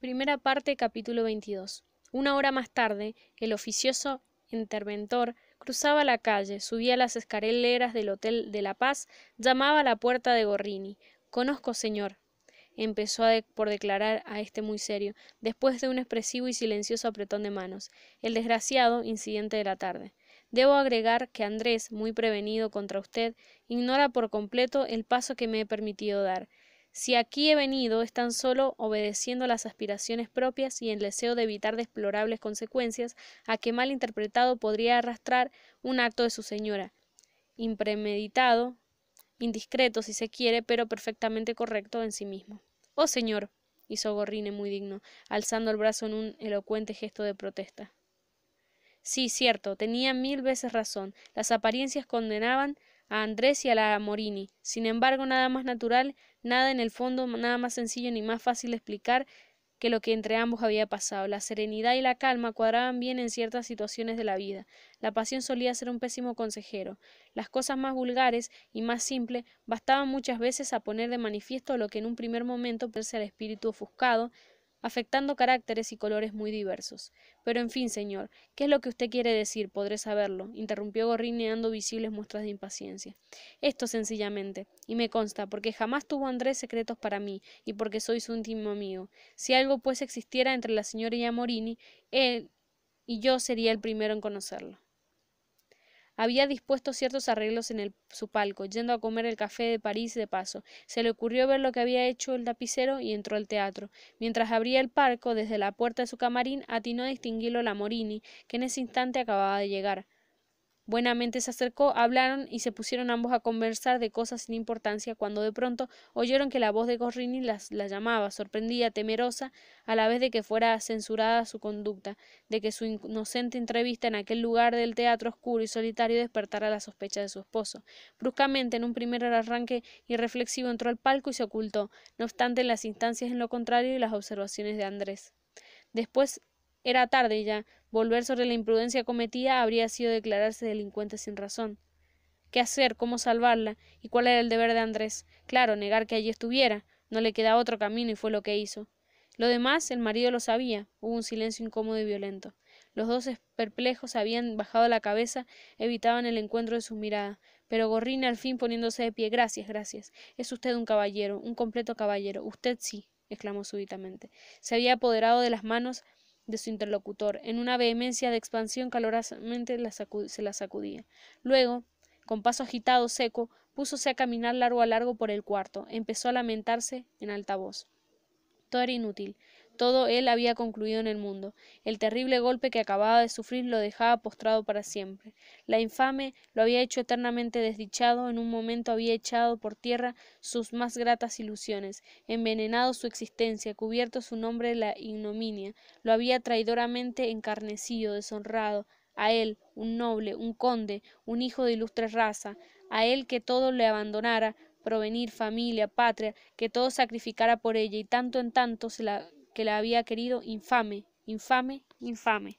Primera parte, capítulo 22. Una hora más tarde, el oficioso interventor cruzaba la calle, subía las escaleras del Hotel de la Paz, llamaba a la puerta de Gorrini. Conozco, señor, empezó por declarar a este muy serio, después de un expresivo y silencioso apretón de manos, el desgraciado incidente de la tarde. Debo agregar que Andrés, muy prevenido contra usted, ignora por completo el paso que me he permitido dar. Si aquí he venido es tan solo obedeciendo las aspiraciones propias y el deseo de evitar desplorables consecuencias a que mal interpretado podría arrastrar un acto de su señora, impremeditado, indiscreto si se quiere, pero perfectamente correcto en sí mismo. Oh señor, hizo Gorrine muy digno, alzando el brazo en un elocuente gesto de protesta. Sí, cierto, tenía mil veces razón. Las apariencias condenaban a Andrés y a la Morini. Sin embargo, nada más natural, nada en el fondo, nada más sencillo ni más fácil de explicar que lo que entre ambos había pasado. La serenidad y la calma cuadraban bien en ciertas situaciones de la vida. La pasión solía ser un pésimo consejero. Las cosas más vulgares y más simples bastaban muchas veces a poner de manifiesto lo que en un primer momento parece al espíritu ofuscado afectando caracteres y colores muy diversos. Pero en fin, señor, ¿qué es lo que usted quiere decir? Podré saberlo, interrumpió Gorrini dando visibles muestras de impaciencia. Esto sencillamente, y me consta, porque jamás tuvo Andrés secretos para mí, y porque soy su íntimo amigo. Si algo pues existiera entre la señora y Amorini, él y yo sería el primero en conocerlo. Había dispuesto ciertos arreglos en su palco, yendo a comer el café de París de paso. Se le ocurrió ver lo que había hecho el tapicero y entró al teatro. Mientras abría el palco, desde la puerta de su camarín, atinó a distinguirlo la Morini, que en ese instante acababa de llegar. Buenamente se acercó, hablaron y se pusieron ambos a conversar de cosas sin importancia cuando de pronto oyeron que la voz de Gorrini las, la llamaba, sorprendida, temerosa, a la vez de que fuera censurada su conducta, de que su inocente entrevista en aquel lugar del teatro oscuro y solitario despertara la sospecha de su esposo. Bruscamente, en un primer arranque irreflexivo, entró al palco y se ocultó, no obstante las instancias en lo contrario y las observaciones de Andrés. Después era tarde ya. Volver sobre la imprudencia cometida habría sido declararse delincuente sin razón. ¿Qué hacer? ¿Cómo salvarla? ¿Y cuál era el deber de Andrés? Claro, negar que allí estuviera. No le quedaba otro camino y fue lo que hizo. Lo demás, el marido lo sabía. Hubo un silencio incómodo y violento. Los dos perplejos habían bajado la cabeza, evitaban el encuentro de sus miradas. Pero Gorrina al fin poniéndose de pie. Gracias, gracias. Es usted un caballero, un completo caballero. Usted sí, exclamó súbitamente. Se había apoderado de las manos de su interlocutor, en una vehemencia de expansión calorosamente se la sacudía. Luego, con paso agitado, seco, púsose a caminar largo a largo por el cuarto, empezó a lamentarse en alta voz. Todo era inútil. Todo él había concluido en el mundo. El terrible golpe que acababa de sufrir lo dejaba postrado para siempre. La infame lo había hecho eternamente desdichado, en un momento había echado por tierra sus más gratas ilusiones, envenenado su existencia, cubierto su nombre de la ignominia, lo había traidoramente encarnecido, deshonrado, a él, un noble, un conde, un hijo de ilustre raza, a él que todo le abandonara, provenir, familia, patria, que todo sacrificara por ella, y tanto en tanto se la que la había querido infame, infame, infame.